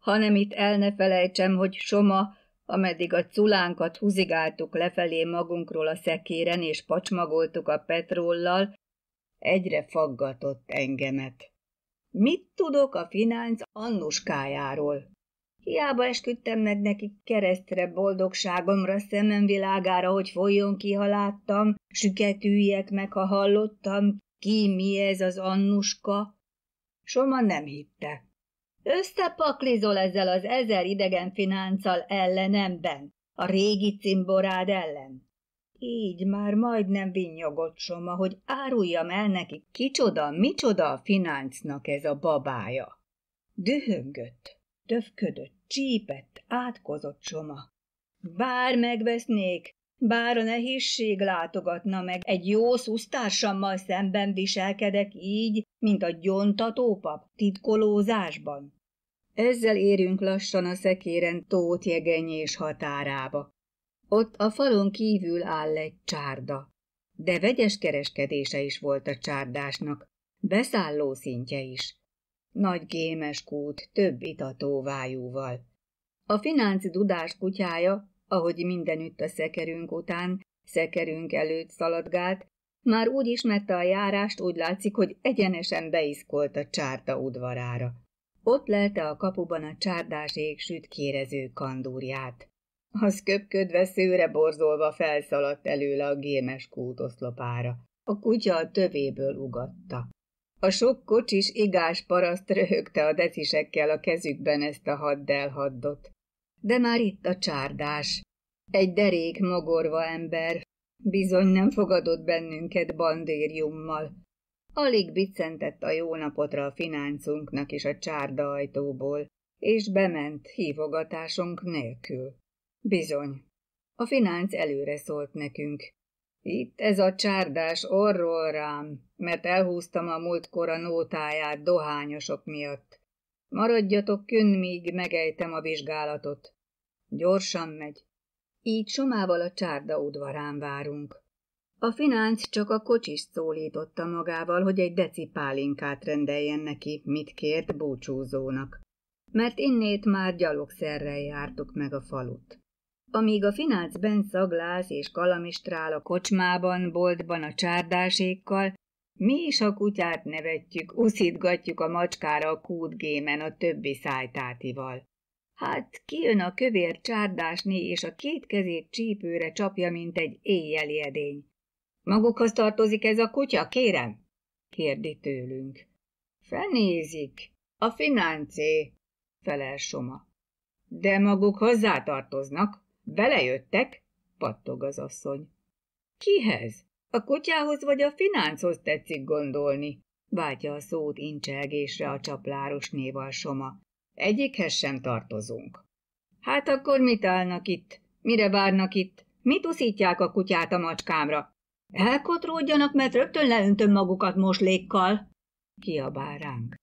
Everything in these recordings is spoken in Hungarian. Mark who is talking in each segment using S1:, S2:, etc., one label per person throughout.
S1: hanem itt el ne felejtsem, hogy Soma, ameddig a culánkat húzigáltuk lefelé magunkról a szekéren és pacsmagoltuk a petrollal, egyre faggatott engemet. Mit tudok a finánc annuskájáról? Hiába esküdtem meg neki keresztre boldogságomra, szemem világára, hogy folyjon ki, ha láttam, süketűjek meg, ha hallottam, ki mi ez az annuska. Soma nem hitte. Összepaklizol ezzel az ezer idegen finánccal ellenemben, a régi cimborád ellen. Így már majdnem vinyogott Soma, hogy áruljam el neki, kicsoda, micsoda a fináncnak ez a babája. Dühöngött, döfködött, csípett, átkozott Soma. Bár megvesznék, bár a nehézség látogatna meg, egy jó szusztársammal szemben viselkedek így, mint a gyontató pap titkolózásban. Ezzel érünk lassan a szekéren tót jegenyés határába. Ott a falon kívül áll egy csárda. De vegyes kereskedése is volt a csárdásnak, beszálló szintje is. Nagy gémes kút több itatóvájúval. A finánci dudás kutyája ahogy mindenütt a szekerünk után, szekerünk előtt szaladgált, már úgy ismerte a járást, úgy látszik, hogy egyenesen beiszkolt a csárda udvarára. Ott lelte a kapuban a csárdás égsüt kérező kandúrját. Az köpködve szőre borzolva felszaladt előle a gémes kútoszlopára. A kutya a tövéből ugatta. A sok kocsis igás paraszt röhögte a decisekkel a kezükben ezt a haddelhaddot de már itt a csárdás. Egy derék magorva ember, bizony nem fogadott bennünket bandériummal. Alig bicentett a jó napotra a fináncunknak is a csárda ajtóból, és bement hívogatásunk nélkül. Bizony, a finánc előre szólt nekünk. Itt ez a csárdás orról rám, mert elhúztam a múltkor a nótáját dohányosok miatt. Maradjatok künn, míg megejtem a vizsgálatot. Gyorsan megy. Így Somával a csárda udvarán várunk. A finánc csak a kocsis szólította magával, hogy egy deci pálinkát rendeljen neki, mit kért búcsúzónak. Mert innét már gyalogszerrel jártuk meg a falut. Amíg a bent szaglász és kalamistrál a kocsmában, boltban a csárdásékkal, mi is a kutyát nevetjük, uszítgatjuk a macskára a kútgémen a többi szájtátival. Hát kijön a kövér csárdásni, és a két kezét csípőre csapja, mint egy éjjeli edény. Magukhoz tartozik ez a kutya, kérem? kérdi tőlünk. Fenézik, a financé, felel Soma. De maguk hozzátartoznak, belejöttek, pattog az asszony. Kihez? A kutyához vagy a finánchoz tetszik gondolni, váltja a szót incselgésre a csapláros néval Soma. Egyikhez sem tartozunk. Hát akkor mit állnak itt? Mire várnak itt? Mit uszítják a kutyát a macskámra? Elkotródjanak, mert rögtön leöntöm magukat moslékkal. Kiabál ránk.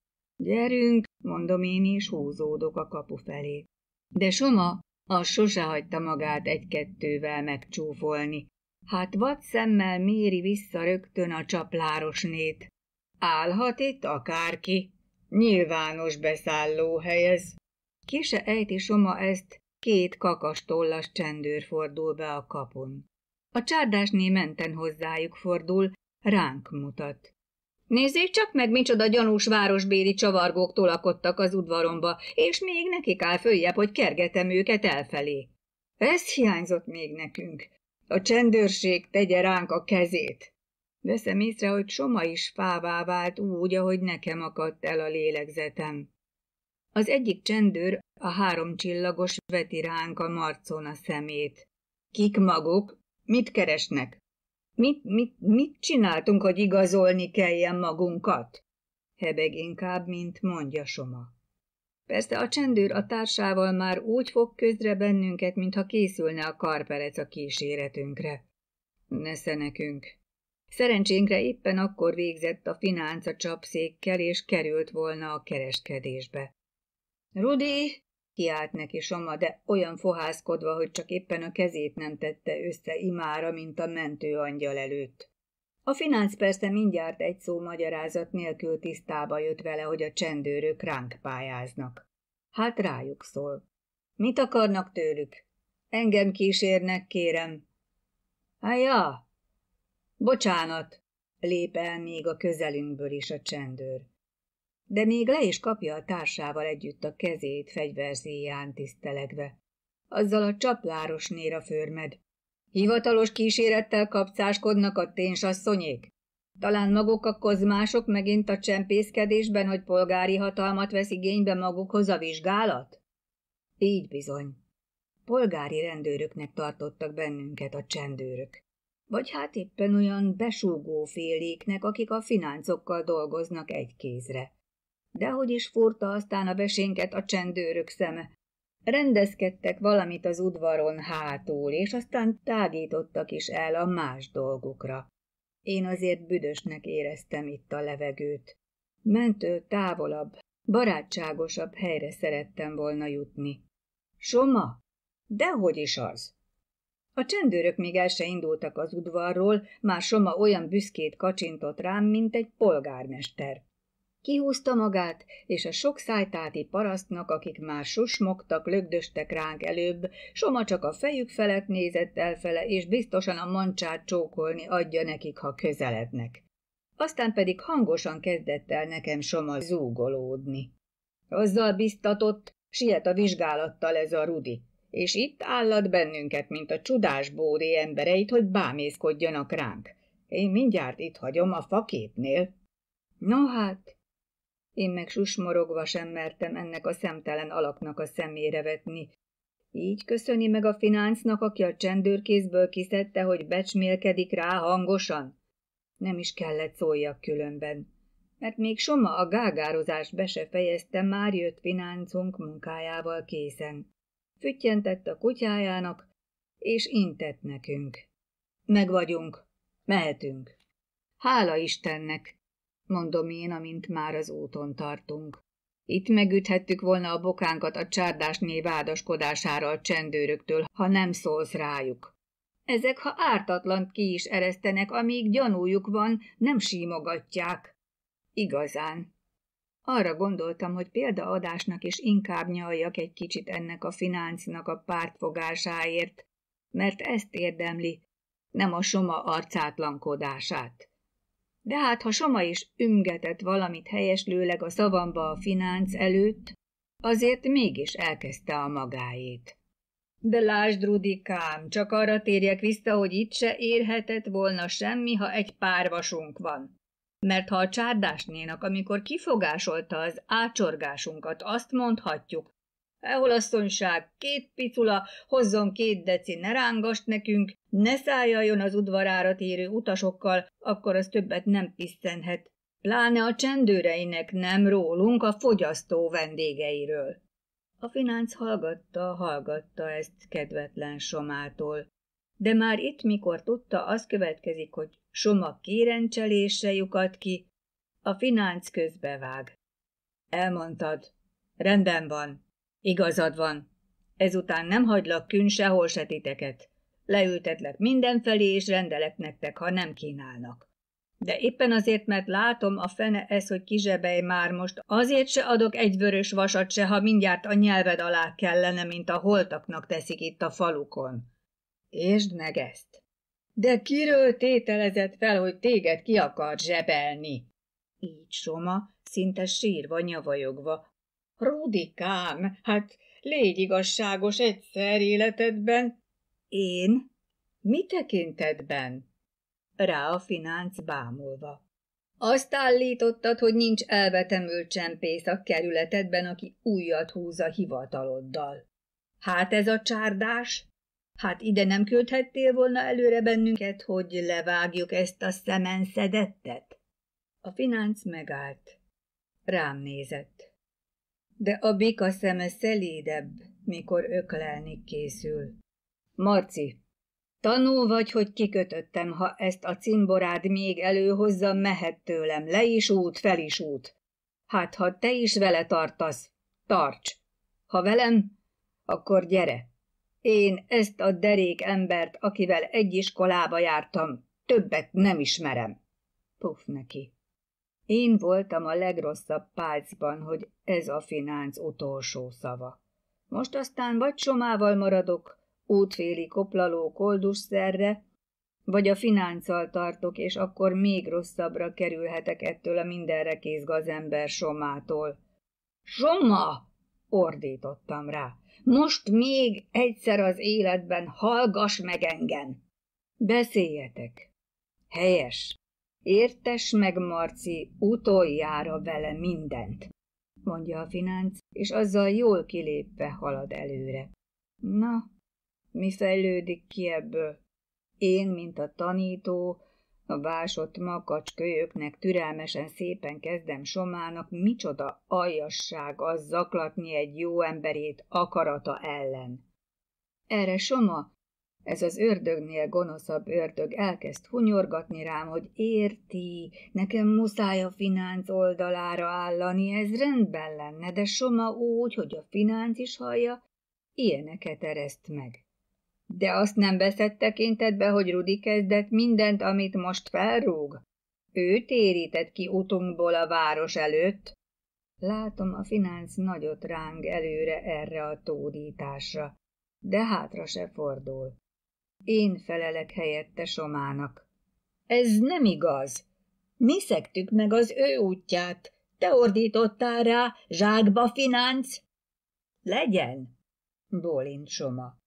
S1: Gyerünk, mondom én, is, húzódok a kapu felé. De Soma az sose hagyta magát egy-kettővel megcsúfolni. Hát vad szemmel méri vissza rögtön a csaplárosnét. Állhat itt akárki nyilvános beszállóhelyez. Kise ejti Soma ezt, két kakastollas csendőr fordul be a kapun. A csárdásné menten hozzájuk fordul, ránk mutat. Nézzék csak meg, micsoda gyanús városbéli csavargók tolakodtak az udvaromba, és még nekik áll följebb, hogy kergetem őket elfelé. Ez hiányzott még nekünk. A csendőrség tegye ránk a kezét. Veszem észre, hogy Soma is fává vált úgy, ahogy nekem akadt el a lélegzetem. Az egyik csendőr a három csillagos veti ránk a marcon a szemét. Kik maguk? Mit keresnek? Mit, mit, mit csináltunk, hogy igazolni kelljen magunkat? Hebeg inkább, mint mondja Soma. Persze a csendőr a társával már úgy fog közre bennünket, mintha készülne a karperec a kíséretünkre. Nesze nekünk, Szerencsénkre éppen akkor végzett a finánc csapszékkel, és került volna a kereskedésbe. Rudi, kiált neki Soma, de olyan fohászkodva, hogy csak éppen a kezét nem tette össze imára, mint a mentő angyal előtt. A finánc persze mindjárt egy szó magyarázat nélkül tisztába jött vele, hogy a csendőrök ránk pályáznak. Hát rájuk szól. Mit akarnak tőlük? Engem kísérnek, kérem. Hája, Bocsánat, lép el még a közelünkből is a csendőr. De még le is kapja a társával együtt a kezét fegyverzéján tisztelegve. Azzal a csapláros néra förmed. Hivatalos kísérettel kapcáskodnak a ténsasszonyék? Talán maguk a kozmások megint a csempészkedésben, hogy polgári hatalmat vesz igénybe magukhoz a vizsgálat? Így bizony. Polgári rendőröknek tartottak bennünket a csendőrök vagy hát éppen olyan besúgó féléknek, akik a fináncokkal dolgoznak egy kézre. Dehogy is furta aztán a besénket a csendőrök szeme. Rendezkedtek valamit az udvaron hátul, és aztán tágítottak is el a más dolgukra. Én azért büdösnek éreztem itt a levegőt. Mentő távolabb, barátságosabb helyre szerettem volna jutni. Soma? Dehogy is az! A csendőrök még el se indultak az udvarról, már Soma olyan büszkét kacsintott rám, mint egy polgármester. Kihúzta magát, és a sok szájtáti parasztnak, akik már susmogtak, lögdöstek ránk előbb, Soma csak a fejük felett nézett elfele, és biztosan a mancsát csókolni adja nekik, ha közelednek. Aztán pedig hangosan kezdett el nekem Soma zúgolódni. Azzal biztatott, siet a vizsgálattal ez a Rudi és itt állat bennünket, mint a csudás bóré embereit, hogy bámészkodjanak ránk. Én mindjárt itt hagyom a faképnél. No hát, én meg susmorogva sem mertem ennek a szemtelen alaknak a szemére vetni. Így köszöni meg a fináncnak, aki a csendőrkézből kiszedte, hogy becsmélkedik rá hangosan. Nem is kellett szóljak különben, mert még soma a gágározást be se fejezte, már jött fináncunk munkájával készen. Füttyentett a kutyájának, és intett nekünk. Meg vagyunk, mehetünk. Hála Istennek, mondom én, amint már az úton tartunk. Itt megüthettük volna a bokánkat a csárdás vádaskodására a csendőröktől, ha nem szólsz rájuk. Ezek, ha ártatlan ki is eresztenek, amíg gyanújuk van, nem símogatják. Igazán, arra gondoltam, hogy példaadásnak is inkább nyaljak egy kicsit ennek a fináncnak a pártfogásáért, mert ezt érdemli, nem a Soma arcátlankodását. De hát, ha Soma is ümgetett valamit helyeslőleg a szavamba a finánc előtt, azért mégis elkezdte a magáét. De lásd, Rudikám, csak arra térjek vissza, hogy itt se érhetett volna semmi, ha egy párvasunk van. Mert ha a csárdásnénak, amikor kifogásolta az ácsorgásunkat, azt mondhatjuk, Eholasztonság, két picula, hozzon két deci, ne rángast nekünk, ne szálljon az udvarára térő utasokkal, akkor az többet nem piszenhet. Pláne a csendőreinek nem rólunk, a fogyasztó vendégeiről. A finánc hallgatta, hallgatta ezt kedvetlen somától. De már itt, mikor tudta, az következik, hogy Soma kérencselésre lyukadt ki, a finánc közbevág. Elmondtad. Rendben van. Igazad van. Ezután nem hagylak kün sehol se titeket. Leültetlek mindenfelé, és rendelek nektek, ha nem kínálnak. De éppen azért, mert látom a fene ez, hogy kizsebej már most, azért se adok egy vörös vasat se, ha mindjárt a nyelved alá kellene, mint a holtaknak teszik itt a falukon. Értsd meg ezt! De kiről tételezett fel, hogy téged ki akar zsebelni? Így Soma, szinte sírva, nyavajogva. Rudikám, hát légy igazságos egyszer életedben. Én? Mi tekintetben? Rá a finánc bámulva. Azt állítottad, hogy nincs elvetemült csempész a kerületedben, aki újat húz a hivataloddal. Hát ez a csárdás? Hát ide nem küldhettél volna előre bennünket, hogy levágjuk ezt a szedettet? A finánc megállt. Rám nézett. De a bika szeme szelídebb, mikor öklelni készül. Marci, tanul vagy, hogy kikötöttem, ha ezt a cimborád még előhozza, mehet tőlem, le is út, fel is út. Hát, ha te is vele tartasz, tarts! Ha velem, akkor gyere! Én ezt a derék embert, akivel egy iskolába jártam, többet nem ismerem. Puff neki. Én voltam a legrosszabb pálcban, hogy ez a finánc utolsó szava. Most aztán vagy somával maradok, útféli koplaló koldusszerre, vagy a finánccal tartok, és akkor még rosszabbra kerülhetek ettől a mindenre gazember somától. Soma! ordítottam rá. Most még egyszer az életben hallgass meg engem! Beszéljetek! Helyes! Értes meg, Marci, utoljára vele mindent, mondja a finánc, és azzal jól kilépve halad előre. Na, mi fejlődik ki ebből? Én, mint a tanító, a vásott makacs kölyöknek türelmesen szépen kezdem somának, micsoda aljasság az zaklatni egy jó emberét akarata ellen. Erre Soma, ez az ördögnél gonoszabb ördög elkezd hunyorgatni rám, hogy érti, nekem muszáj a finánc oldalára állani, ez rendben lenne, de Soma úgy, hogy a finánc is hallja, ilyeneket ereszt meg. De azt nem veszett tekintetbe, hogy Rudi kezdett mindent, amit most felrúg? Ő térített ki utunkból a város előtt. Látom, a finánc nagyot ráng előre erre a tódításra, de hátra se fordul. Én felelek helyette Somának. Ez nem igaz. Mi szektük meg az ő útját. Te ordítottál rá, zsákba finánc? Legyen, bólint Soma.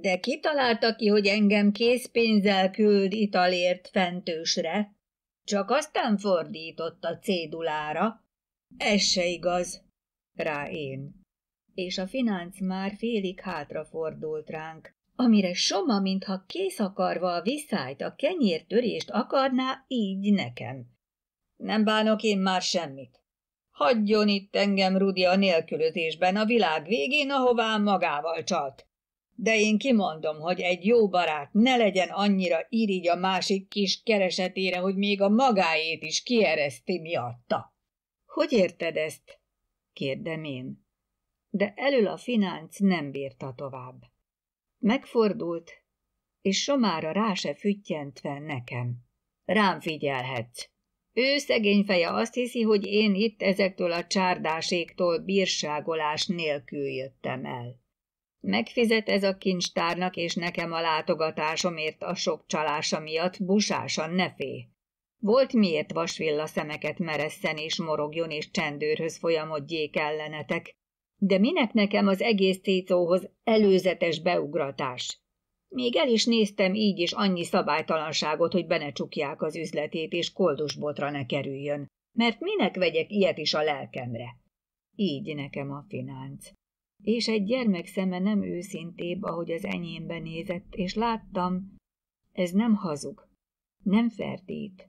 S1: De ki találta ki, hogy engem készpénzzel küld italért fentősre? Csak aztán fordított a cédulára. Ez se igaz, rá én. És a finánc már félig hátrafordult ránk, amire Soma, mintha kész akarva a viszályt, a kenyértörést akarná, így nekem. Nem bánok én már semmit. Hagyjon itt engem Rudi a nélkülözésben a világ végén, ahová magával csalt. De én kimondom, hogy egy jó barát ne legyen annyira irigy a másik kis keresetére, hogy még a magáét is kiereszti miatta. Hogy érted ezt? kérdem én. De elől a finánc nem bírta tovább. Megfordult, és somára rá se füttyentve nekem. Rám figyelhetsz. Ő szegény feje azt hiszi, hogy én itt ezektől a csárdáséktól bírságolás nélkül jöttem el. Megfizet ez a kincstárnak és nekem a látogatásomért a sok csalása miatt busásan ne félj. Volt miért vasvilla szemeket meresszen és morogjon és csendőrhöz folyamodjék ellenetek, de minek nekem az egész cécóhoz előzetes beugratás? Még el is néztem így is annyi szabálytalanságot, hogy benecsukják az üzletét, és koldusbotra ne kerüljön, mert minek vegyek ilyet is a lelkemre? Így nekem a finánc és egy gyermek szeme nem őszintébb, ahogy az enyémbe nézett, és láttam, ez nem hazug, nem fertít,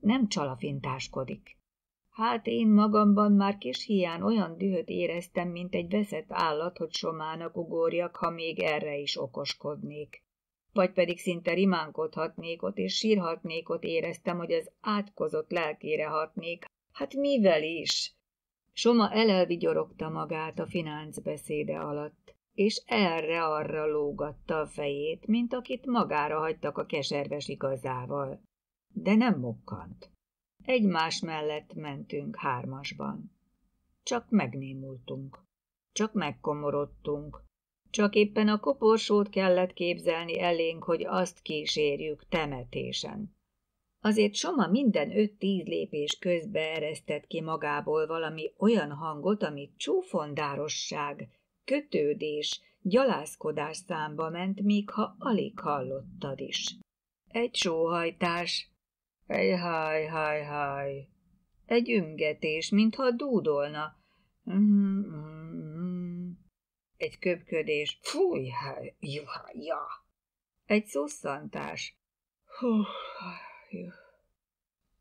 S1: nem csalafintáskodik. Hát én magamban már kis hián olyan dühöt éreztem, mint egy veszett állat, hogy somának ugorjak, ha még erre is okoskodnék. Vagy pedig szinte rimánkodhatnék ott, és sírhatnék ott éreztem, hogy az átkozott lelkére hatnék. Hát mivel is? Soma elelvigyorogta magát a beszéde alatt, és erre-arra lógatta a fejét, mint akit magára hagytak a keserves igazával. De nem mokkant. Egymás mellett mentünk hármasban. Csak megnémultunk. Csak megkomorodtunk. Csak éppen a koporsót kellett képzelni elénk, hogy azt kísérjük temetésen. Azért Soma minden öt-tíz lépés közbe eresztett ki magából valami olyan hangot, ami csúfondárosság, kötődés, gyalázkodás számba ment, míg ha alig hallottad is. Egy sóhajtás, egy haj, haj, haj, egy ümgetés, mintha dúdolna, mm-hmm. egy köpködés, fúj, haj, juha, ja, egy szusszantás, hú, haj.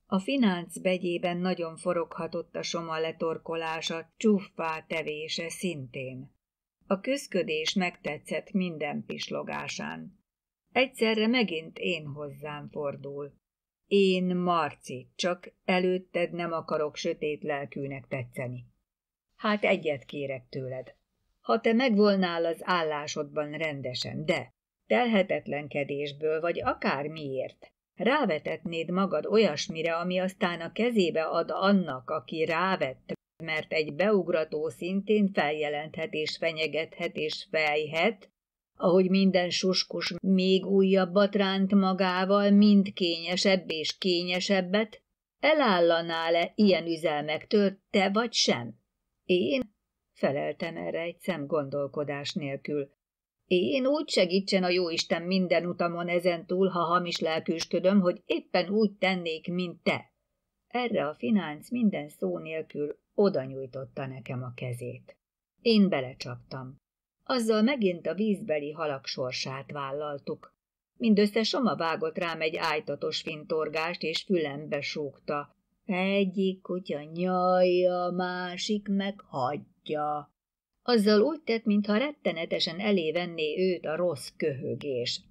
S1: A finánc begyében nagyon foroghatott a soma letorkolása, csúfpá tevése szintén. A küszködés megtetszett minden pislogásán. Egyszerre megint én hozzám fordul. Én, Marci, csak előtted nem akarok sötét lelkűnek tetszeni. Hát egyet kérek tőled. Ha te megvolnál az állásodban rendesen, de telhetetlenkedésből vagy akár miért, rávetetnéd magad olyasmire, ami aztán a kezébe ad annak, aki rávett, mert egy beugrató szintén feljelenthet és fenyegethet és fejhet, ahogy minden suskus még újabbat ránt magával, mind kényesebb és kényesebbet, elállanál-e ilyen üzelmektől te vagy sem? Én? Feleltem erre egy szem gondolkodás nélkül. Én úgy segítsen a jóisten minden utamon ezentúl, ha hamis lelkűsködöm, hogy éppen úgy tennék, mint te. Erre a finánc minden szó nélkül oda nyújtotta nekem a kezét. Én belecsaptam. Azzal megint a vízbeli halak sorsát vállaltuk. Mindössze Soma vágott rám egy ájtatos fintorgást, és fülembe súgta. Egyik kutya nyaja, másik meg hagyja azzal úgy tett, mintha rettenetesen elé venné őt a rossz köhögés.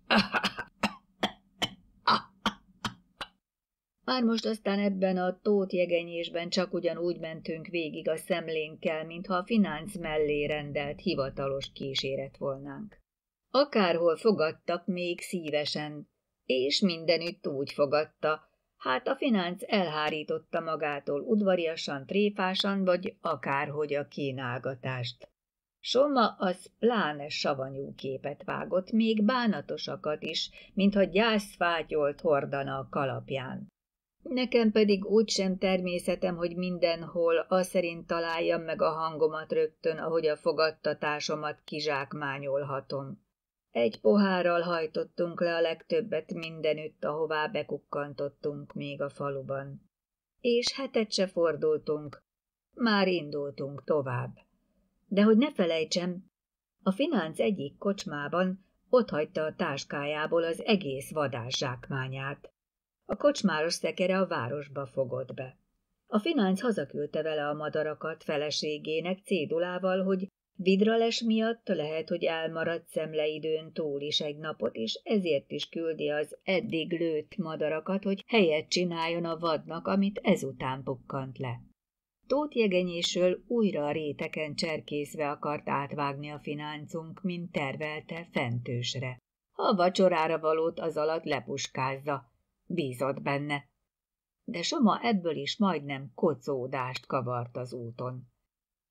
S1: Már most aztán ebben a tótjegenyésben csak ugyanúgy mentünk végig a szemlénkkel, mintha a finánc mellé rendelt hivatalos kíséret volnánk. Akárhol fogadtak még szívesen, és mindenütt úgy fogadta, hát a finánc elhárította magától udvariasan, tréfásan, vagy akárhogy a kínálgatást. Soma az pláne savanyú képet vágott, még bánatosakat is, mintha gyászfátyolt hordana a kalapján. Nekem pedig úgysem természetem, hogy mindenhol szerint találjam meg a hangomat rögtön, ahogy a fogadtatásomat kizsákmányolhatom. Egy pohárral hajtottunk le a legtöbbet mindenütt, ahová bekukkantottunk még a faluban. És hetet se fordultunk, már indultunk tovább. De hogy ne felejtsem, a finánc egyik kocsmában ott hagyta a táskájából az egész vadás zsákmányát. A kocsmáros szekere a városba fogott be. A finánc hazaküldte vele a madarakat feleségének cédulával, hogy vidrales miatt lehet, hogy elmaradt szemleidőn túl is egy napot, és ezért is küldi az eddig lőtt madarakat, hogy helyet csináljon a vadnak, amit ezután pukkant le. Tóth jegenyésről újra a réteken cserkészve akart átvágni a fináncunk, mint tervelte fentősre. Ha a vacsorára valót az alatt lepuskázza, bízott benne. De Soma ebből is majdnem kocódást kavart az úton.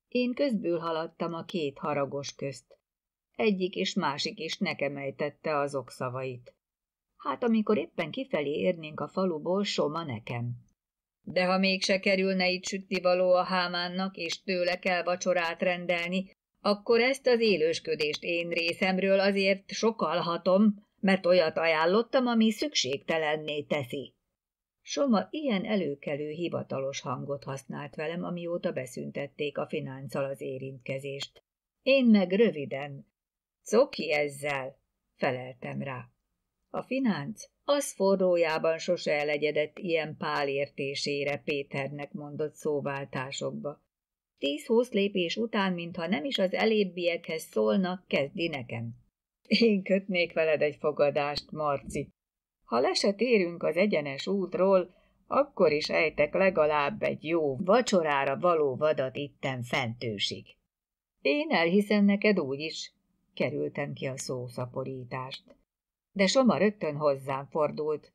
S1: Én közből haladtam a két haragos közt. Egyik és másik is nekem ejtette azok szavait. Hát amikor éppen kifelé érnénk a faluból, Soma nekem. De ha mégse kerülne itt való a hámánnak, és tőle kell vacsorát rendelni, akkor ezt az élősködést én részemről azért sokalhatom, mert olyat ajánlottam, ami szükségtelenné teszi. Soma ilyen előkelő hivatalos hangot használt velem, amióta beszüntették a finánccal az érintkezést. Én meg röviden. Coki ezzel, feleltem rá. A finánc az forrójában sose elegyedett ilyen pálértésére Péternek mondott szóváltásokba. Tíz-húsz lépés után, mintha nem is az elébbiekhez szólnak, kezdi nekem. Én kötnék veled egy fogadást, Marci. Ha leset érünk az egyenes útról, akkor is ejtek legalább egy jó vacsorára való vadat itten fentősig. Én elhiszem neked úgy is, kerültem ki a szószaporítást de Soma rögtön hozzám fordult.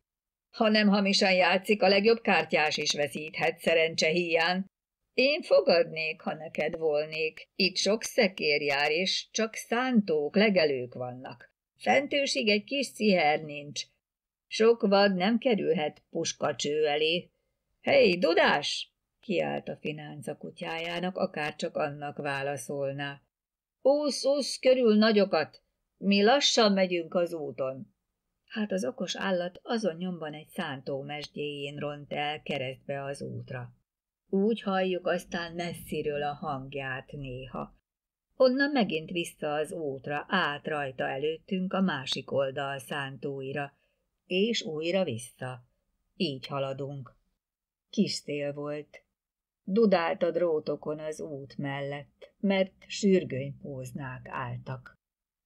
S1: Ha nem hamisan játszik, a legjobb kártyás is veszíthet szerencse hiány. Én fogadnék, ha neked volnék. Itt sok szekér jár, és csak szántók, legelők vannak. Fentőség egy kis sziher nincs. Sok vad nem kerülhet puskacső elé. Hé, Dudás! kiált a finánca kutyájának, akárcsak annak válaszolná. Úsz, úsz körül nagyokat, mi lassan megyünk az úton hát az okos állat azon nyomban egy szántó mesdjéjén ront el keresztbe az útra. Úgy halljuk aztán messziről a hangját néha. Onnan megint vissza az útra, át rajta előttünk a másik oldal szántóira, és újra vissza. Így haladunk. Kis szél volt. Dudált a drótokon az út mellett, mert póznák álltak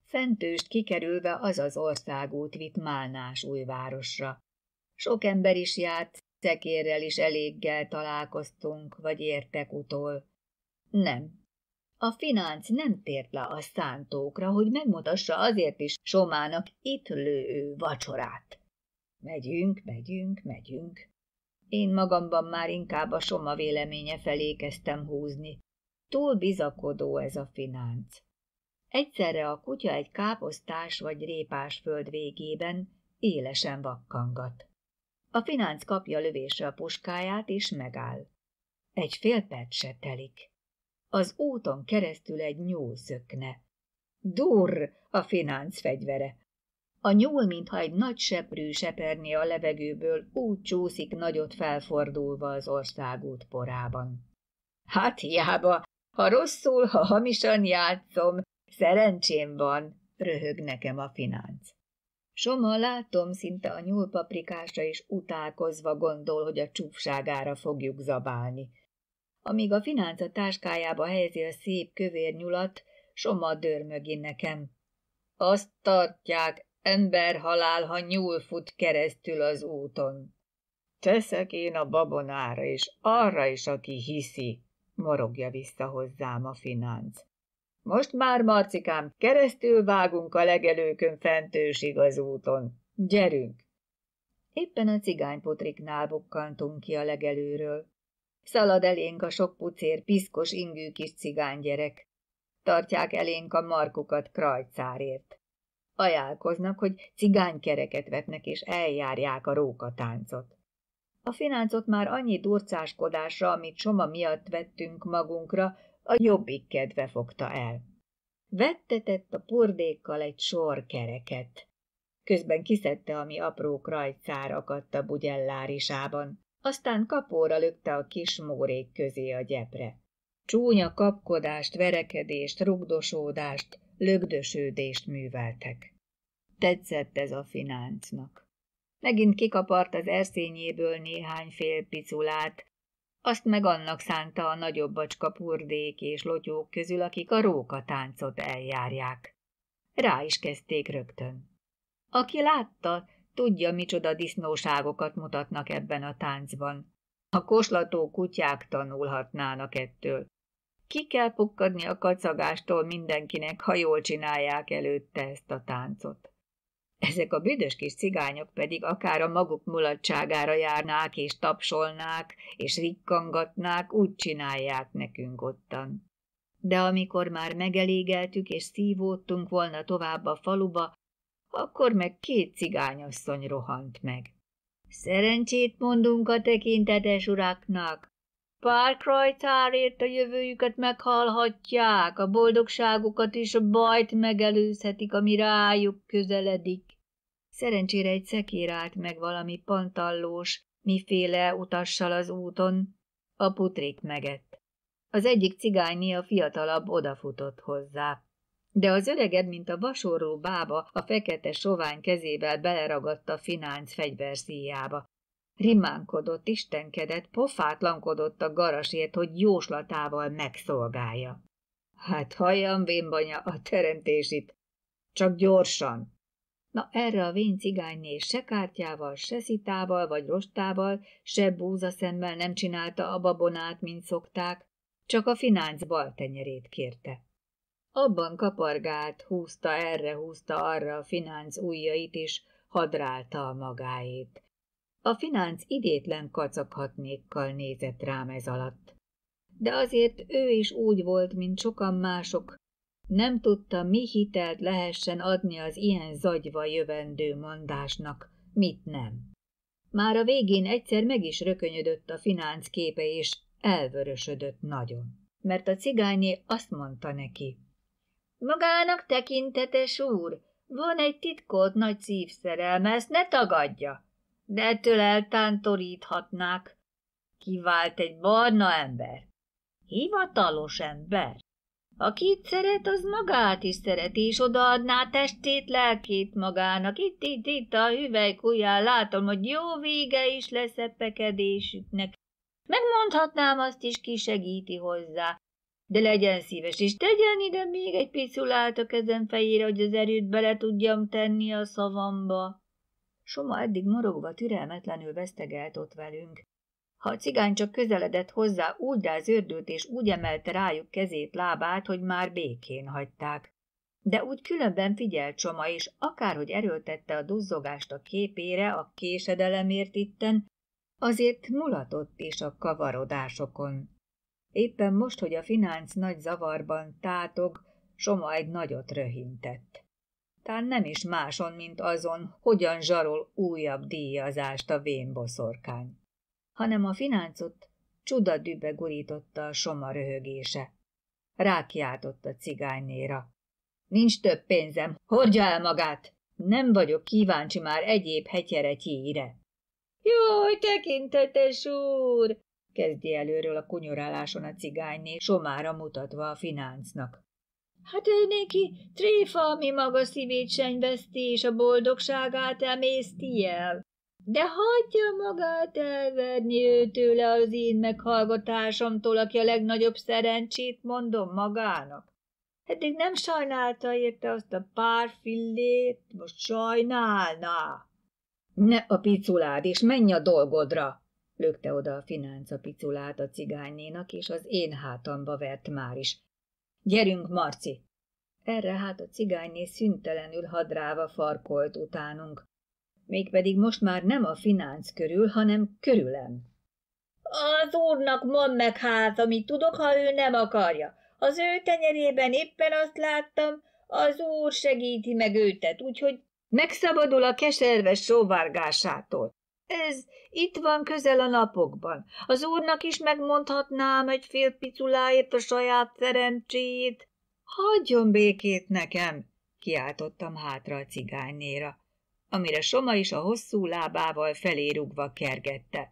S1: fentőst kikerülve az az országút vitt Málnás újvárosra. Sok ember is járt, szekérrel is eléggel találkoztunk, vagy értek utol. Nem. A finánc nem tért le a szántókra, hogy megmutassa azért is Somának itt lőő vacsorát. Megyünk, megyünk, megyünk. Én magamban már inkább a Soma véleménye felé kezdtem húzni. Túl bizakodó ez a finánc. Egyszerre a kutya egy káposztás vagy répás föld végében élesen vakkangat. A finánc kapja lövésre a puskáját, és megáll. Egy fél perc se telik. Az úton keresztül egy nyúl szökne. Durr a finánc fegyvere. A nyúl, mintha egy nagy seprű seperni a levegőből, úgy csúszik nagyot felfordulva az országút porában. Hát hiába, ha rosszul, ha hamisan játszom, Szerencsém van, röhög nekem a finánc. Soma látom szinte a nyúlpaprikásra is utálkozva gondol, hogy a csúfságára fogjuk zabálni. Amíg a finánc a táskájába helyezi a szép kövér nyulat, Soma mögé nekem. Azt tartják, ember halál, ha nyúl fut keresztül az úton. Teszek én a babonára is, arra is, aki hiszi, morogja vissza hozzám a finánc. Most már, Marcikám, keresztül vágunk a legelőkön fentős igaz úton. Gyerünk! Éppen a cigánypotriknál bukkantunk ki a legelőről. Szalad elénk a sok pucér, piszkos ingű kis cigánygyerek. Tartják elénk a markukat krajcárért. Ajánlkoznak, hogy cigánykereket vetnek és eljárják a rókatáncot. A fináncot már annyi durcáskodásra, amit Soma miatt vettünk magunkra, a jobbik kedve fogta el. Vettetett a pordékkal egy sor kereket. Közben kiszedte, ami apró krajcár akadt a bugyellárisában, aztán kapóra lökte a kis mórék közé a gyepre. Csúnya kapkodást, verekedést, rugdosódást, lögdösődést műveltek. Tetszett ez a fináncnak. Megint kikapart az erszényéből néhány fél piculát, azt meg annak szánta a nagyobb purdék és lotyók közül, akik a róka táncot eljárják. Rá is kezdték rögtön. Aki látta, tudja, micsoda disznóságokat mutatnak ebben a táncban. A koslató kutyák tanulhatnának ettől. Ki kell pukkadni a kacagástól mindenkinek, ha jól csinálják előtte ezt a táncot. Ezek a büdös kis cigányok pedig akár a maguk mulatságára járnák, és tapsolnák, és rikkangatnák, úgy csinálják nekünk ottan. De amikor már megelégeltük, és szívódtunk volna tovább a faluba, akkor meg két cigányasszony rohant meg. Szerencsét mondunk a tekintetes uraknak. Pár krajcárért a jövőjüket meghallhatják, a boldogságukat is a bajt megelőzhetik, ami rájuk közeledik. Szerencsére egy szekér állt meg valami pantallós, miféle utassal az úton. A putrik megett. Az egyik cigányi a fiatalabb odafutott hozzá. De az öregebb, mint a vasorró bába, a fekete sovány kezével beleragadta Finánc fegyverszíjába. Rimánkodott, istenkedett, pofátlankodott a garasért, hogy jóslatával megszolgálja. Hát halljam, vénbanya, a teremtésit! Csak gyorsan! Na erre a vén cigányné se kártyával, se szitával, vagy rostával, se búzaszemmel nem csinálta a babonát, mint szokták, csak a finánc bal tenyerét kérte. Abban kapargált, húzta erre-húzta arra a finánc ujjait, és hadrálta a magáét. A finánc idétlen kacaghatnékkal nézett rám ez alatt. De azért ő is úgy volt, mint sokan mások, nem tudta, mi hitelt lehessen adni az ilyen zagyva jövendő mandásnak, mit nem. Már a végén egyszer meg is rökönyödött a finánc képe, és elvörösödött nagyon. Mert a cigányé azt mondta neki. Magának tekintetes úr, van egy titkolt nagy szívszerelme, ezt ne tagadja, de ettől eltántoríthatnák. Kivált egy barna ember. Hivatalos ember. Akit szeret, az magát is szereti, és odaadná testét, lelkét magának. Itt, itt, itt a hüvelykujján látom, hogy jó vége is lesz e pekedésüknek. Megmondhatnám azt is, ki segíti hozzá. De legyen szíves, és tegyen ide még egy piculát a kezem fejére, hogy az erőt bele tudjam tenni a szavamba. Soma eddig morogva türelmetlenül vesztegelt ott velünk, ha a cigány csak közeledett hozzá, úgy rázördült és úgy emelte rájuk kezét, lábát, hogy már békén hagyták. De úgy különben figyelt Csoma, és akárhogy erőltette a duzzogást a képére, a késedelemért itten, azért mulatott is a kavarodásokon. Éppen most, hogy a finánc nagy zavarban tátog, Soma egy nagyot röhintett. Tán nem is máson, mint azon, hogyan zsarol újabb díjazást a vénboszorkány hanem a fináncot csuda dübe gurította a soma röhögése. Rákiáltott a cigánynéra. Nincs több pénzem, hordja el magát! Nem vagyok kíváncsi már egyéb hegyeretjére. Jaj, tekintetes úr! kezdi előről a kunyoráláson a cigányné, somára mutatva a fináncnak. Hát ő neki tréfa, ami maga szívét senyveszti, és a boldogságát emészti el de hagyja magát elverni őtőle az én meghallgatásomtól, aki a legnagyobb szerencsét mondom magának. Eddig nem sajnálta érte azt a pár fillét, most sajnálná. Ne a piculád, és menj a dolgodra! Lökte oda a finánca piculát a cigánynénak, és az én hátamba vert már is. Gyerünk, Marci! Erre hát a cigányné szüntelenül hadráva farkolt utánunk mégpedig most már nem a finánc körül, hanem körülem. Az úrnak mond meg hát, amit tudok, ha ő nem akarja. Az ő tenyerében éppen azt láttam, az úr segíti meg őtet, úgyhogy megszabadul a keserves sóvárgásától. Ez itt van közel a napokban. Az úrnak is megmondhatnám egy fél piculáért a saját szerencsét, Hagyjon békét nekem, kiáltottam hátra a cigánynéra amire Soma is a hosszú lábával felé rúgva kergette.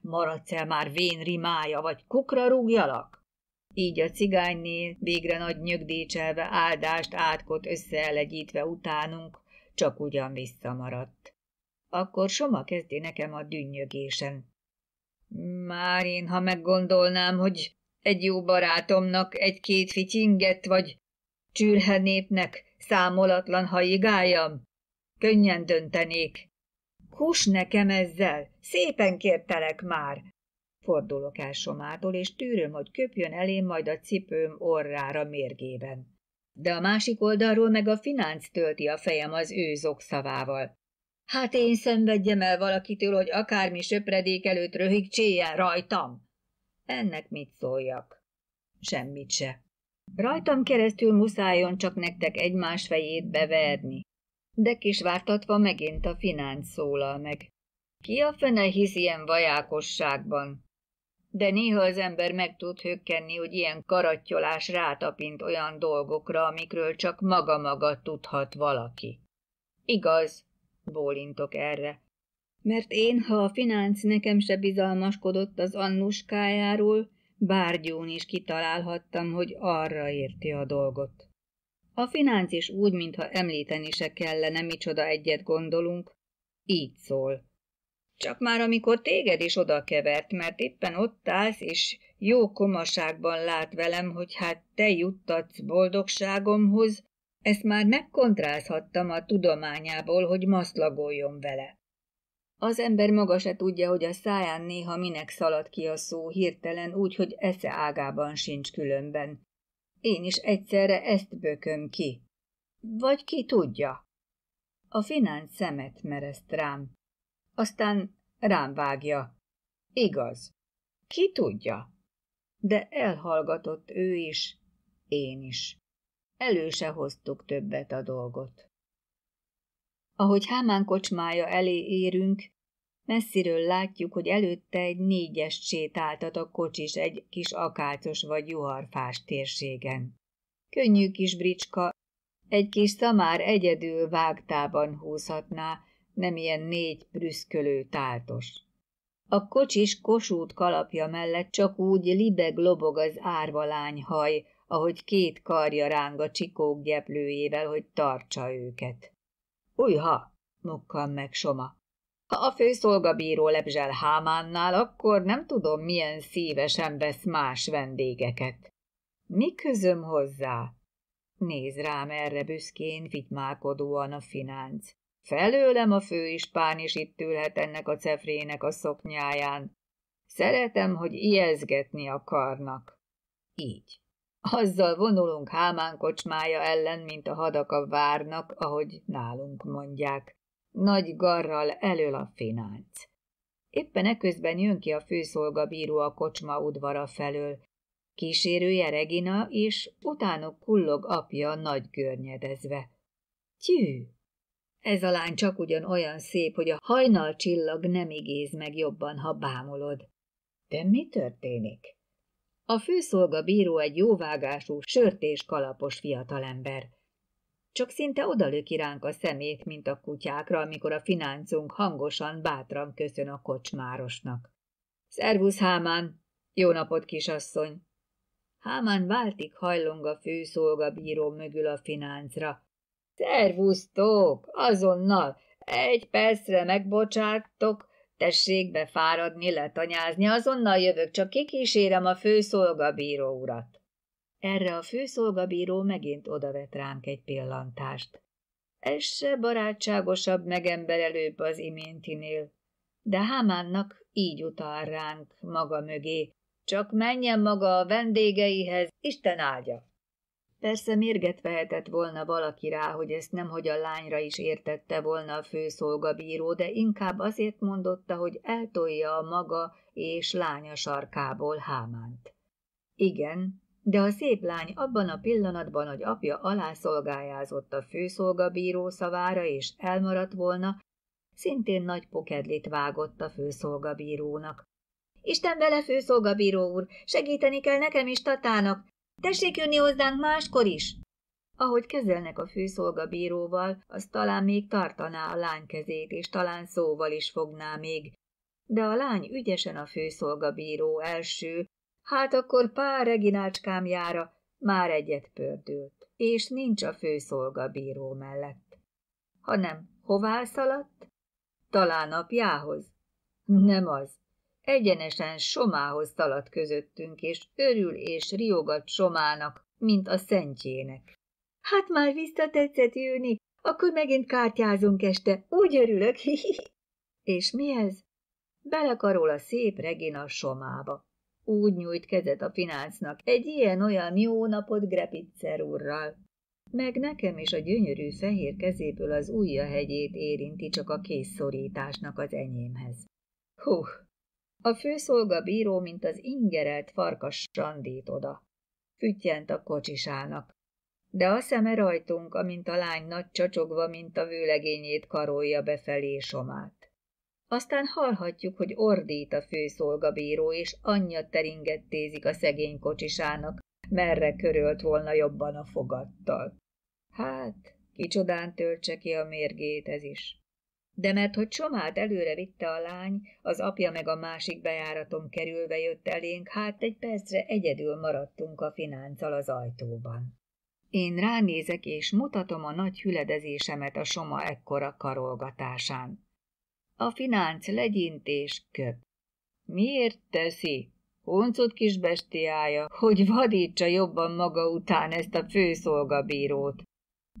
S1: Maradsz el már vén rimája, vagy kukra rúgjalak? Így a cigánynél, végre nagy nyögdécselve áldást átkot összeelegyítve utánunk, csak ugyan visszamaradt. Akkor Soma kezdi nekem a dünnyögésen. Már én, ha meggondolnám, hogy egy jó barátomnak egy-két fityinget, vagy csülhenépnek számolatlan hajigájam, könnyen döntenék. Hús nekem ezzel, szépen kértelek már! Fordulok el somától, és tűröm, hogy köpjön elém majd a cipőm orrára mérgében. De a másik oldalról meg a finánc tölti a fejem az ő zokszavával. Hát én szenvedjem el valakitől, hogy akármi söpredék előtt röhigcséjen rajtam. Ennek mit szóljak? Semmit se. Rajtam keresztül muszájon csak nektek egymás fejét beverni de kisvártatva megint a finánc szólal meg. Ki a fene hisz ilyen vajákosságban? De néha az ember meg tud hökkenni, hogy ilyen karattyolás rátapint olyan dolgokra, amikről csak maga-maga tudhat valaki. Igaz, bólintok erre. Mert én, ha a finánc nekem se bizalmaskodott az annuskájáról, bárgyón is kitalálhattam, hogy arra érti a dolgot. A finánc is úgy, mintha említeni se kellene, micsoda egyet gondolunk. Így szól. Csak már amikor téged is oda kevert, mert éppen ott állsz, és jó komaságban lát velem, hogy hát te juttatsz boldogságomhoz, ezt már megkontrázhattam a tudományából, hogy maszlagoljon vele. Az ember maga se tudja, hogy a száján néha minek szalad ki a szó hirtelen, úgy, hogy esze ágában sincs különben. Én is egyszerre ezt bököm ki. Vagy ki tudja? A finán szemet mereszt rám. Aztán rám vágja. Igaz. Ki tudja? De elhallgatott ő is, én is. Elő se hoztuk többet a dolgot. Ahogy Hámán kocsmája elé érünk, Messziről látjuk, hogy előtte egy négyes sétáltat a kocsis egy kis akácos vagy juharfás térségen. Könnyű kis bricska, egy kis szamár egyedül vágtában húzhatná, nem ilyen négy prüszkölő táltos. A kocsis kosút kalapja mellett csak úgy libeg lobog az árvalány haj, ahogy két karja ráng a csikók gyeplőjével, hogy tartsa őket. Újha, mukkan meg Soma. Ha a főszolgabíró lebzsel Hámánnál, akkor nem tudom, milyen szívesen vesz más vendégeket. Mi közöm hozzá? Néz rám erre büszkén, fitmálkodóan a finánc. Felőlem a főispán is itt ülhet ennek a cefrének a szoknyáján. Szeretem, hogy ijeszgetni akarnak. Így. Azzal vonulunk Hámán kocsmája ellen, mint a hadak a várnak, ahogy nálunk mondják. Nagy garral elől a finánc. Éppen eközben jön ki a főszolgabíró a kocsma udvara felől. Kísérője Regina, és utánok kullog apja nagy görnyedezve. Tyű! Ez a lány csak ugyan olyan szép, hogy a hajnal csillag nem igéz meg jobban, ha bámulod. De mi történik? A főszolgabíró egy jóvágású, sörtés kalapos fiatalember. Csak szinte odalöki ránk a szemét, mint a kutyákra, amikor a fináncunk hangosan, bátran köszön a kocsmárosnak. Szervusz, Hámán! Jó napot, kisasszony! Hámán váltik hajlong a főszolgabíró mögül a fináncra. Szervusztok! Azonnal! Egy percre megbocsáttok, tessék befáradni, letanyázni, azonnal jövök, csak kikísérem a főszolgabíró urat. Erre a főszolgabíró megint odavet ránk egy pillantást. Ez se barátságosabb, megemberelőbb az iméntinél, de Hámánnak így utal ránk maga mögé, csak menjen maga a vendégeihez, Isten áldja! Persze mérget vehetett volna valaki rá, hogy ezt nemhogy a lányra is értette volna a főszolgabíró, de inkább azért mondotta, hogy eltolja a maga és lánya sarkából Hámánt. Igen, de a szép lány abban a pillanatban, hogy apja alászolgájázott a főszolgabíró szavára és elmaradt volna, szintén nagy pokedlit vágott a főszolgabírónak. Isten vele, főszolgabíró úr, segíteni kell nekem is Tatának. Tessék jönni hozzánk máskor is! Ahogy kezelnek a főszolgabíróval, az talán még tartaná a lány kezét, és talán szóval is fogná még. De a lány ügyesen a főszolgabíró első, Hát akkor pár reginácskámjára már egyet pördült, és nincs a főszolgabíró mellett. Hanem hová szaladt? Talán apjához? Nem az. Egyenesen Somához szaladt közöttünk, és örül és riogat Somának, mint a szentjének. Hát már visszatetszett jönni, akkor megint kártyázunk este, úgy örülök, hihi. -hi. És mi ez? Belekarol a szép Regina Somába úgy nyújt kezet a fináncnak, egy ilyen-olyan jó napot Grepitzer úrral. Meg nekem is a gyönyörű fehér kezéből az ujja hegyét érinti csak a készszorításnak az enyémhez. Hú! A főszolgabíró, mint az ingerelt farkas sandít oda. Füttyent a kocsisának. De a szeme rajtunk, amint a lány nagy csacsogva, mint a vőlegényét karolja befelé somát. Aztán hallhatjuk, hogy ordít a főszolgabíró, és anyja teringettézik a szegény kocsisának, merre körölt volna jobban a fogattal. Hát, kicsodán töltse ki a mérgét ez is. De mert hogy csomát előre vitte a lány, az apja meg a másik bejáraton kerülve jött elénk, hát egy percre egyedül maradtunk a fináncal az ajtóban. Én ránézek és mutatom a nagy hüledezésemet a soma ekkora karolgatásán a finánc legyintés köp. Miért teszi? Huncut kis bestiája, hogy vadítsa jobban maga után ezt a főszolgabírót.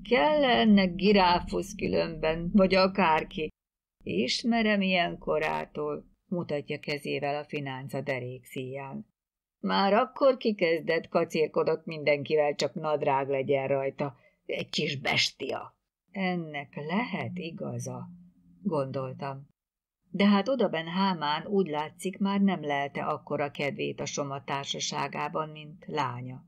S1: Kell -e ennek giráfusz különben, vagy akárki? Ismerem ilyen korától, mutatja kezével a finánca derék szíján. Már akkor kikezdett, kacérkodott mindenkivel, csak nadrág legyen rajta. Egy kis bestia. Ennek lehet igaza, gondoltam de hát odaben Hámán úgy látszik már nem lelte akkora kedvét a Soma társaságában, mint lánya.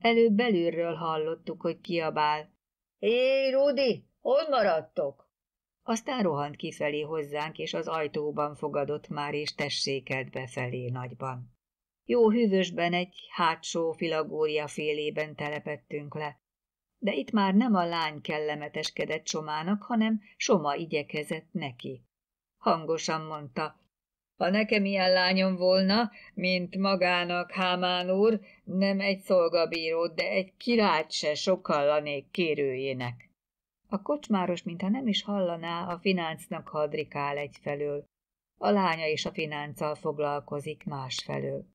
S1: Előbb belülről hallottuk, hogy kiabál. Hé, Rudi, hol maradtok? Aztán rohant kifelé hozzánk, és az ajtóban fogadott már, és tessékelt befelé nagyban. Jó hűvösben egy hátsó filagória félében telepettünk le, de itt már nem a lány kellemeteskedett Somának, hanem Soma igyekezett neki hangosan mondta. Ha nekem ilyen lányom volna, mint magának Hámán úr, nem egy szolgabíró, de egy királyt se sokallanék kérőjének. A kocsmáros, mintha nem is hallaná, a fináncnak hadrikál egyfelől. A lánya is a fináncsal foglalkozik másfelől.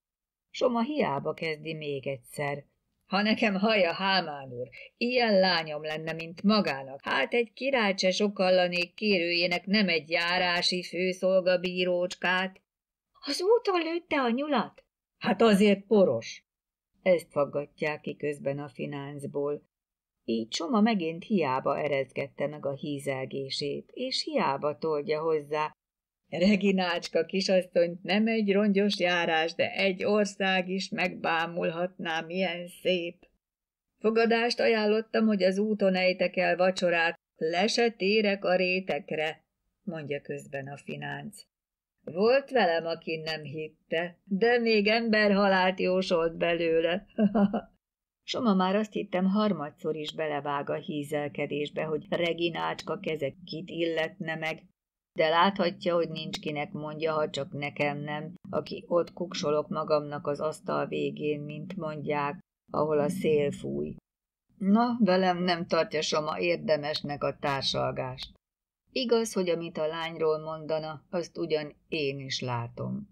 S1: Soma hiába kezdi még egyszer. Ha nekem haja, Hámán úr, ilyen lányom lenne, mint magának, hát egy király se sokallanék kérőjének nem egy járási főszolgabírócskát. Az úton lőtte a nyulat? Hát azért poros. Ezt faggatják ki közben a finánzból. Így Csoma megint hiába erezgette meg a hízelgését, és hiába tolja hozzá, Reginácska kisasszonyt nem egy rongyos járás, de egy ország is megbámulhatná, milyen szép. Fogadást ajánlottam, hogy az úton ejtek el vacsorát, leset a rétekre, mondja közben a finánc. Volt velem, aki nem hitte, de még ember halált jósolt belőle. Soma már azt hittem harmadszor is belevág a hízelkedésbe, hogy Reginácska kezek kit illetne meg, de láthatja, hogy nincs kinek mondja, ha csak nekem nem, aki ott kuksolok magamnak az asztal végén, mint mondják, ahol a szél fúj. Na, velem nem tartja Soma érdemesnek a társalgást. Igaz, hogy amit a lányról mondana, azt ugyan én is látom.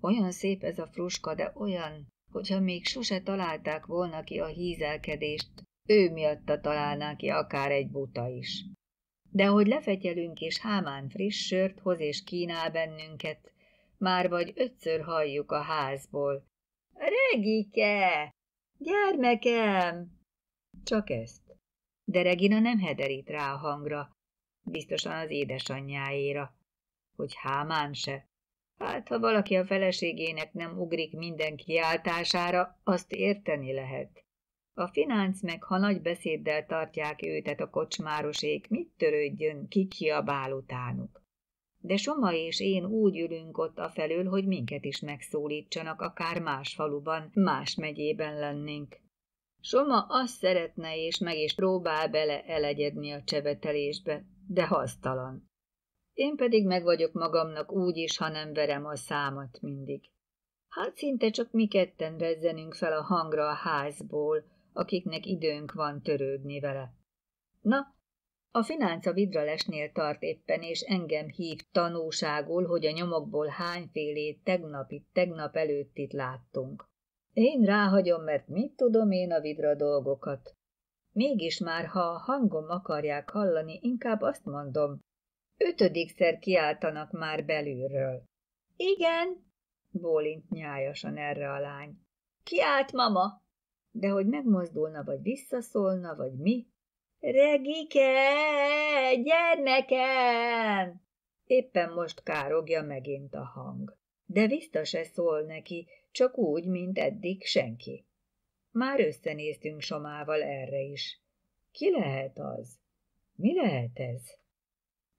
S1: Olyan szép ez a fruska, de olyan, hogyha még sose találták volna ki a hízelkedést, ő miatta találná ki akár egy buta is. De hogy lefegyelünk és hámán friss sört hoz és kínál bennünket, már vagy ötször halljuk a házból. Regike! Gyermekem! Csak ezt. De Regina nem hederít rá a hangra, biztosan az édesanyjáéra, hogy hámán se. Hát, ha valaki a feleségének nem ugrik minden kiáltására, azt érteni lehet. A finánc meg, ha nagy beszéddel tartják őtet a kocsmárosék, mit törődjön, ki kiabál utánuk. De Soma és én úgy ülünk ott a felől, hogy minket is megszólítsanak, akár más faluban, más megyében lennénk. Soma azt szeretne, és meg is próbál bele elegyedni a csevetelésbe, de hasztalan. Én pedig meg vagyok magamnak úgy is, ha nem verem a számat mindig. Hát szinte csak mi ketten rezzenünk fel a hangra a házból, akiknek időnk van törődni vele. Na, a finánca vidralesnél tart éppen, és engem hív tanúságul, hogy a nyomokból hányfélét itt, tegnap előtt itt láttunk. Én ráhagyom, mert mit tudom én a vidra dolgokat. Mégis már, ha a hangom akarják hallani, inkább azt mondom, ötödikszer kiáltanak már belülről. Igen, bólint nyájasan erre a lány. Kiált mama, de hogy megmozdulna, vagy visszaszólna, vagy mi. Regike, gyermekem! Éppen most károgja megint a hang, de vissza se szól neki, csak úgy, mint eddig senki. Már összenéztünk Somával erre is. Ki lehet az? Mi lehet ez?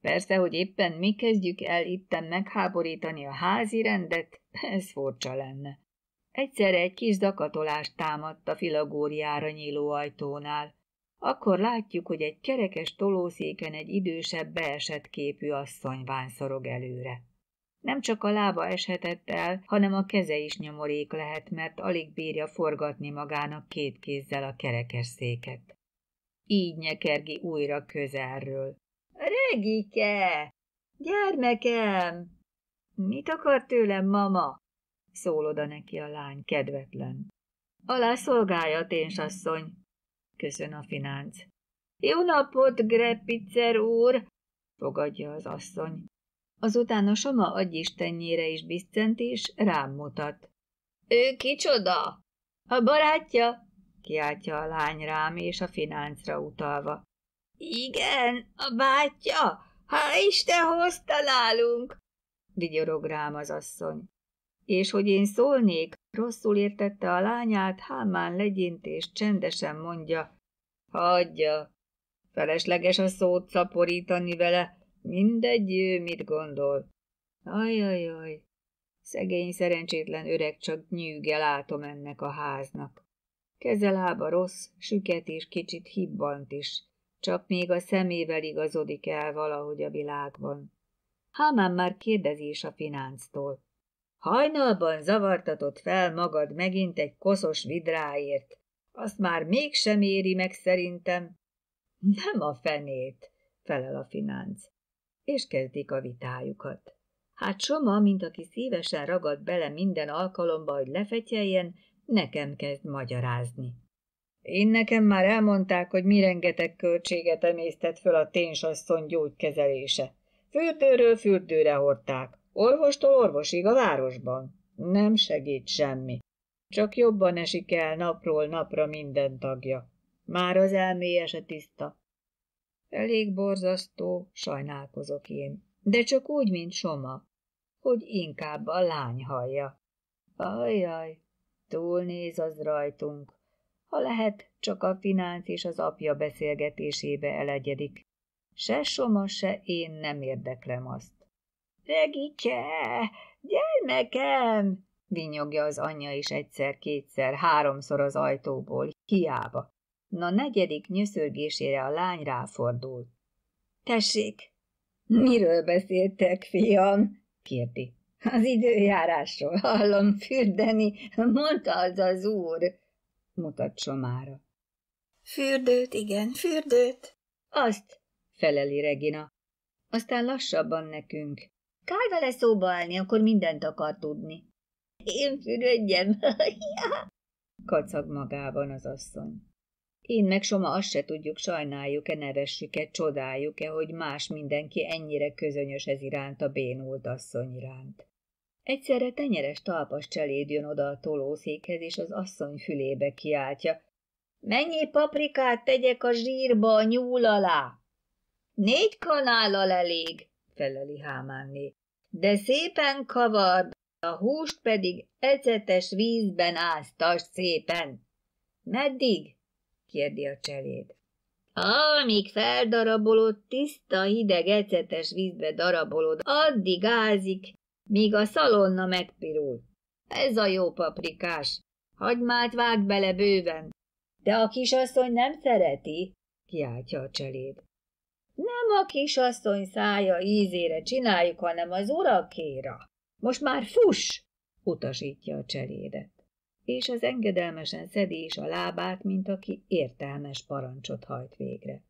S1: Persze, hogy éppen mi kezdjük el itten megháborítani a házi rendet, ez furcsa lenne. Egyszerre egy kis zakatolást támadt a filagóriára nyíló ajtónál. Akkor látjuk, hogy egy kerekes tolószéken egy idősebb beesett képű asszony szorog előre. Nem csak a lába eshetett el, hanem a keze is nyomorék lehet, mert alig bírja forgatni magának két kézzel a kerekes széket. Így nyekergi újra közelről. Regike! Gyermekem! Mit akar tőlem, mama? szól oda neki a lány kedvetlen. Alá szolgálja, ténsasszony, köszön a finánc. Jó napot, Greppicer úr, fogadja az asszony. Azután a Soma agyistennyére is biccent és rám mutat. Ő kicsoda? A barátja? kiáltja a lány rám és a fináncra utalva. Igen, a bátyja, ha Isten hozta nálunk, vigyorog rám az asszony. És hogy én szólnék, rosszul értette a lányát, hámán legyint és csendesen mondja. Hagyja, felesleges a szót szaporítani vele, mindegy ő mit gondol. Ajajaj, szegény szerencsétlen öreg csak nyűge látom ennek a háznak. Kezelába rossz, süket és kicsit hibbant is, csak még a szemével igazodik el valahogy a világban. Hámán már kérdezi is a finánctól. Hajnalban zavartatott fel magad megint egy koszos vidráért. Azt már mégsem éri meg szerintem. Nem a fenét, felel a finánc. És kezdik a vitájukat. Hát Soma, mint aki szívesen ragad bele minden alkalomba, hogy lefetyeljen, nekem kezd magyarázni. Én nekem már elmondták, hogy mi rengeteg költséget emésztett föl a ténsasszony gyógykezelése. Fürdőről fürdőre hordták. Orvostól orvosig a városban. Nem segít semmi. Csak jobban esik el napról napra minden tagja. Már az elméje se tiszta. Elég borzasztó, sajnálkozok én. De csak úgy, mint Soma, hogy inkább a lány hallja. Ajaj, túlnéz az rajtunk. Ha lehet, csak a finánc és az apja beszélgetésébe elegyedik. Se Soma, se én nem érdeklem azt. Segítse! gyermekem! vinyogja az anyja is egyszer, kétszer, háromszor az ajtóból, hiába. Na negyedik nyöszörgésére a lány ráfordul. Tessék, miről beszéltek, fiam? kérdi. Az időjárásról hallom fürdeni, mondta az az úr, mutat Somára. Fürdőt, igen, fürdőt. Azt, feleli Regina. Aztán lassabban nekünk. Kell vele szóba állni, akkor mindent akar tudni. Én fürödjem, kacag magában az asszony. Én meg Soma azt se tudjuk, sajnáljuk-e, nevessük-e, csodáljuk-e, hogy más mindenki ennyire közönyös ez iránt a bénult asszony iránt. Egyszerre tenyeres talpas cseléd jön oda a tolószékhez, és az asszony fülébe kiáltja. Mennyi paprikát tegyek a zsírba a nyúl alá? Négy kanállal elég, feleli Hámánné de szépen kavard, a húst pedig ecetes vízben áztas szépen. Meddig? kérdi a cseléd. Amíg feldarabolod, tiszta, hideg, ecetes vízbe darabolod, addig ázik, míg a szalonna megpirul. Ez a jó paprikás. Hagymát vág bele bőven. De a kisasszony nem szereti, kiáltja a cseléd. Nem a kisasszony szája ízére csináljuk, hanem az urakéra. Most már fuss! utasítja a cselédet. És az engedelmesen szedi is a lábát, mint aki értelmes parancsot hajt végre.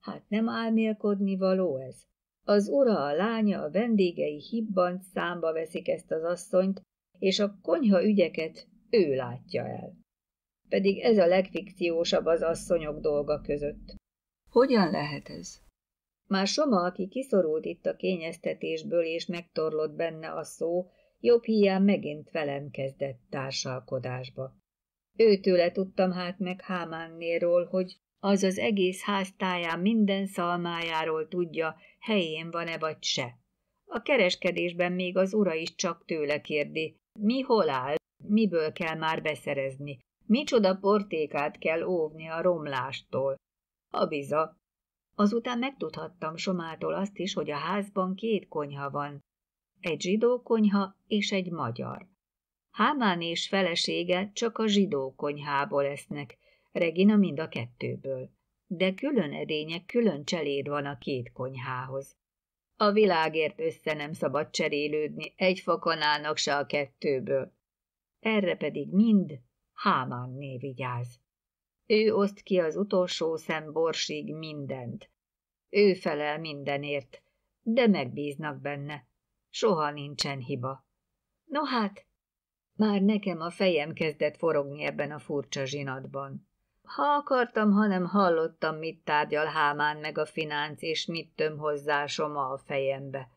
S1: Hát nem álmélkodni való ez. Az ura, a lánya, a vendégei hibbant számba veszik ezt az asszonyt, és a konyha ügyeket ő látja el. Pedig ez a legfikciósabb az asszonyok dolga között. Hogyan lehet ez? Már Soma, aki kiszorult itt a kényeztetésből, és megtorlott benne a szó, jobb hiány megint velem kezdett társalkodásba. Őtőle tudtam hát meg Hámánnéról, hogy az az egész háztáján minden szalmájáról tudja, helyén van-e vagy se. A kereskedésben még az ura is csak tőle kérdi, mi hol áll, miből kell már beszerezni, micsoda portékát kell óvni a romlástól. biza, Azután megtudhattam Somától azt is, hogy a házban két konyha van, egy zsidó konyha és egy magyar. Hámán és felesége csak a zsidó konyhából esznek, Regina mind a kettőből. De külön edények, külön cseléd van a két konyhához. A világért össze nem szabad cserélődni, egy fakanának se a kettőből. Erre pedig mind Hámán név vigyáz. Ő oszt ki az utolsó szemborsig borsig mindent. Ő felel mindenért, de megbíznak benne. Soha nincsen hiba. No hát, már nekem a fejem kezdett forogni ebben a furcsa zsinatban. Ha akartam, hanem hallottam, mit tárgyal Hámán meg a finánc, és mit töm hozzá Soma a fejembe.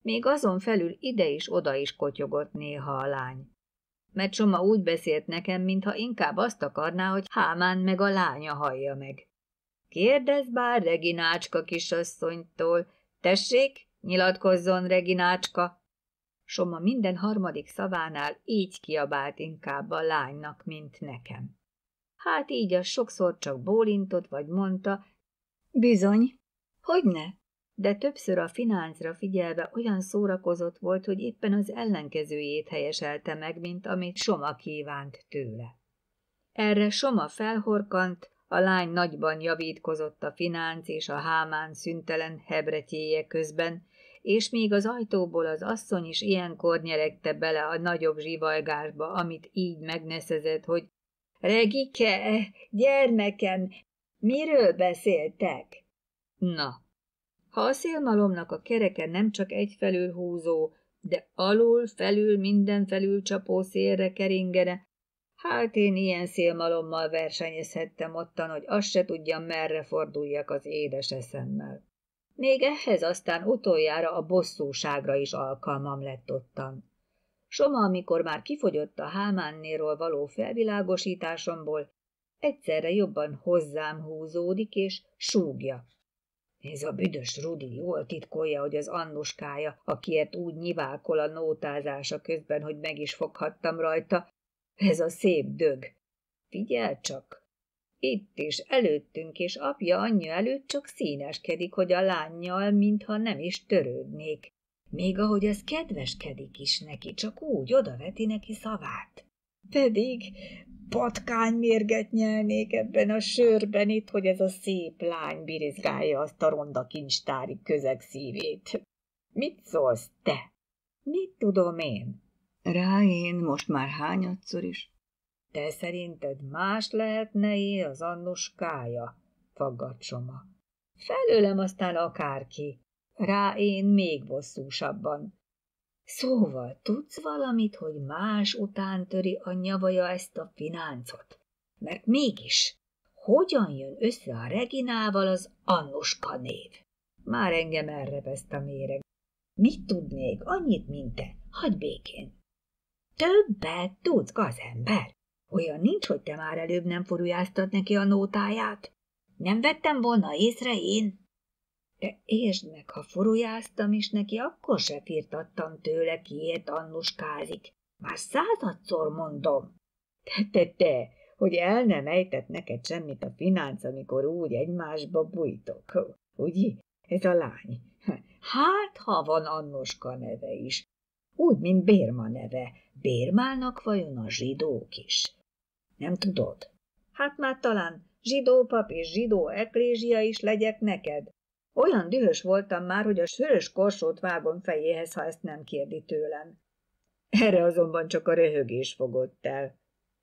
S1: Még azon felül ide is, oda is kotyogott néha a lány mert Csoma úgy beszélt nekem, mintha inkább azt akarná, hogy Hámán meg a lánya hallja meg. Kérdezz bár Reginácska kisasszonytól. Tessék, nyilatkozzon Reginácska. Soma minden harmadik szavánál így kiabált inkább a lánynak, mint nekem. Hát így a sokszor csak bólintott, vagy mondta, bizony, hogy ne, de többször a fináncra figyelve olyan szórakozott volt, hogy éppen az ellenkezőjét helyeselte meg, mint amit Soma kívánt tőle. Erre Soma felhorkant, a lány nagyban javítkozott a finánc és a hámán szüntelen hebretjéje közben, és még az ajtóból az asszony is ilyenkor nyeregte bele a nagyobb zsivajgásba, amit így megneszezett, hogy Regike, gyermekem, miről beszéltek? Na, ha a szélmalomnak a kereke nem csak egyfelül húzó, de alul, felül, minden felül csapó szélre keringene, hát én ilyen szélmalommal versenyezhettem ottan, hogy azt se tudjam, merre forduljak az édes eszemmel. Még ehhez aztán utoljára a bosszúságra is alkalmam lett ottan. Soma, amikor már kifogyott a hámánnéról való felvilágosításomból, egyszerre jobban hozzám húzódik és súgja, ez a büdös Rudi jól titkolja, hogy az Annuskája, akiért úgy nyivákol a nótázása közben, hogy meg is foghattam rajta, ez a szép dög. Figyel csak! Itt is előttünk, és apja anyja előtt csak színeskedik, hogy a lányjal, mintha nem is törődnék. Még ahogy ez kedveskedik is neki, csak úgy odaveti neki szavát. Pedig Patkány mérget nyelnék ebben a sörben itt, hogy ez a szép lány birizgálja azt a ronda kincstári közeg szívét. Mit szólsz te? Mit tudom én? Rá én most már hányadszor is. Te szerinted más lehetne é az annuskája? Faggatsoma. Felőlem aztán akárki. Rá én még bosszúsabban. Szóval tudsz valamit, hogy más után töri a nyavaja ezt a fináncot? Mert mégis, hogyan jön össze a Reginával az Annuska név? Már engem vesz a méreg. Mit tudnék, annyit, mint te? Hagy békén. Többet tudsz, gazember. Olyan nincs, hogy te már előbb nem furujáztad neki a nótáját. Nem vettem volna észre én. De értsd meg, ha furujáztam is neki, akkor se firtattam tőle, kiért annuskázik. Már századszor mondom. Te, te, te, hogy el nem ejtett neked semmit a finánc, amikor úgy egymásba bújtok. Ugye? Ez a lány. Hát, ha van Annoska neve is. Úgy, mint Bérma neve. Bérmának vajon a zsidók is? Nem tudod? Hát már talán zsidó pap és zsidó eklézsia is legyek neked. Olyan dühös voltam már, hogy a sörös korsót vágom fejéhez, ha ezt nem kérdi tőlem. Erre azonban csak a röhögés fogott el.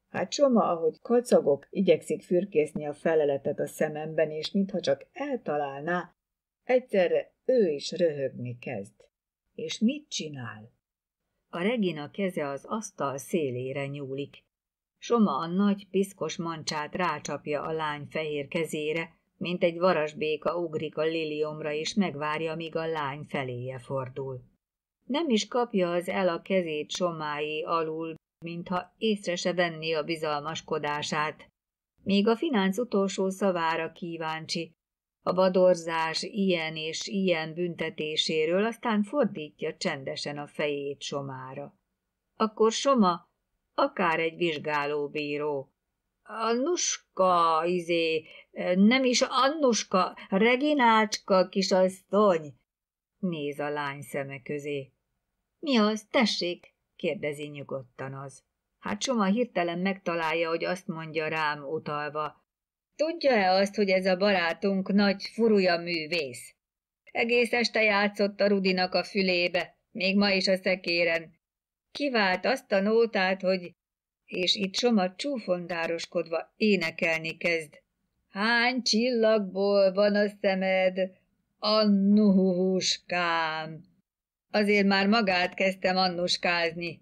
S1: Hát Soma, ahogy kacagok, igyekszik fürkészni a feleletet a szememben, és mintha csak eltalálná, egyszerre ő is röhögni kezd. És mit csinál? A Regina keze az asztal szélére nyúlik. Soma a nagy, piszkos mancsát rácsapja a lány fehér kezére, mint egy varasbéka ugrik a liliomra és megvárja, míg a lány feléje fordul. Nem is kapja az el a kezét somái alul, mintha észre se venni a bizalmaskodását. Még a finánc utolsó szavára kíváncsi, a badorzás ilyen és ilyen büntetéséről, aztán fordítja csendesen a fejét Somára. Akkor Soma, akár egy vizsgálóbíró. Annuska, izé, nem is Annuska, Reginácska kisasszony. Néz a lány szeme közé. Mi az, tessék? kérdezi nyugodtan az. Hát Soma hirtelen megtalálja, hogy azt mondja rám utalva. Tudja-e azt, hogy ez a barátunk nagy furúja művész? Egész este játszott a Rudinak a fülébe, még ma is a szekéren. Kivált azt a nótát, hogy és itt Soma csúfondároskodva énekelni kezd. Hány csillagból van a szemed, annuhuskám? Azért már magát kezdtem annuskázni.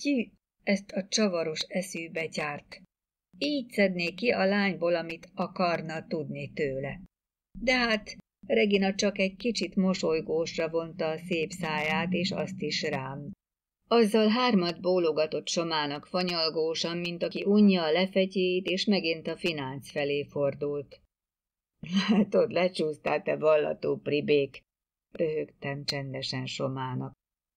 S1: Ki ezt a csavaros eszűbe gyárt. Így szedné ki a lányból, amit akarna tudni tőle. De hát Regina csak egy kicsit mosolygósra vonta a szép száját, és azt is rám. Azzal hármat bólogatott Somának fanyalgósan, mint aki unja a lefetyét, és megint a finánc felé fordult. Látod, lecsúsztál te vallató pribék, röhögtem csendesen Somának.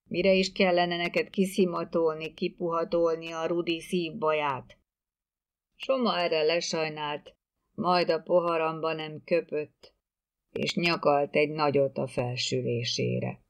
S1: Mire is kellene neked kiszimatolni, kipuhatolni a rudi szívbaját? Soma erre lesajnált, majd a poharamba nem köpött, és nyakalt egy nagyot a felsülésére.